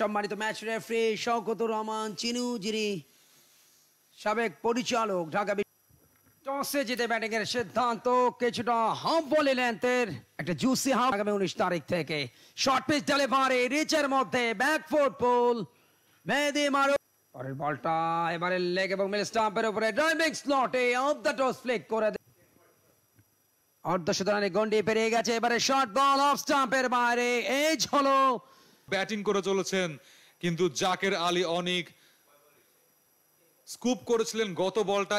সম্মানিত match referee Shawkat Rahman Chinu যিনি সাবেক পরিচালক ঢাকা টসে জিতে ব্যাটিং এর সিদ্ধান্ত কিছুটা হাফ বলে লেন্থের একটা জুসি হাফ আগামী উনিশ তারিখ থেকে শর্ট পিচ ডালে ভারে রিচের মধ্যে ব্যাক ফুট পুল মেহেদি মারো পরের বলটা এবারে লেগ এবং মিল স্টাম্পের উপরে ড্রাইভিং স্লটে অফ দ্য টস ফ্লিক করে অর্ধ শতরানি গন্ডি পেরিয়ে গেছে এবারে শর্ট বল অফ স্টাম্পের বাইরে এজ হলো ব্যাটিং করে চলেছেন কিন্তু জাকের আলী অনেক স্কুপ করেছিলেন গত বলটা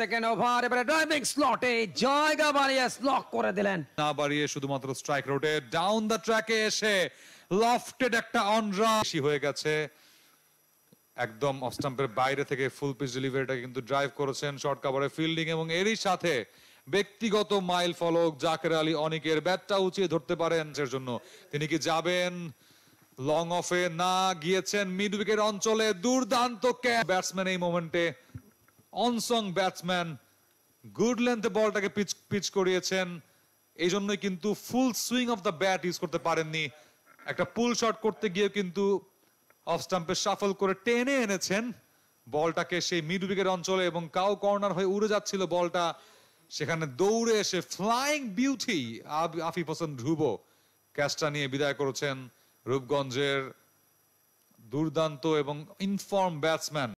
সেকেন্ড ওভার এবারে ড্রাইভিং স্লটে জায়গা বাড়িয়ে স্লক করে দিলেন না বাড়িয়ে শুধুমাত্র স্ট্রাইক রোডে ডাউন দ্য ট্র্যাকে এসে লফটেড একটা অনরা বেশি হয়ে গেছে একদম অফ বাইরে থেকে ফুল পিচ ডেলিভারিটা কিন্তু ড্রাইভ করেছেন শর্ট কাভারে ফিল্ডিং এবং এরই সাথে ব্যক্তিগত মাইল ফলক জাকের আলী অনেকের ব্যাটটা উঁচিয়ে ধরতে পারেন জন্য তিনি কি যাবেন লং অফে না গিয়েছেন মিড উইকেট অঞ্চলে দুর্দান্ত ক্যাচ ব্যাটসম্যান এই মোমেন্টে অনসং ব্যাটসম্যান গুড লেন্থে বলটাকে পিচ পিচ করিয়েছেন এই জন্যই কিন্তু full swing of the bat use করতে পারেননি একটা পুল শট করতে গিয়ে কিন্তু অফ স্টাম্পে সাফল করে টেনে এনেছেন বলটাকে সেই মিড উইকেট অঞ্চলে এবং কাউ কর্নার হয়ে উড়ে যাচ্ছিল বলটা সেখানে দৌড়ে এসে ফ্লাইং বিউটি আফিফ হোসেন ধ্রুব ক্যাচটা নিয়ে বিদায় করেছেন রূপগঞ্জের দুর্দান্ত এবং ইনফর্ম ব্যাটসম্যান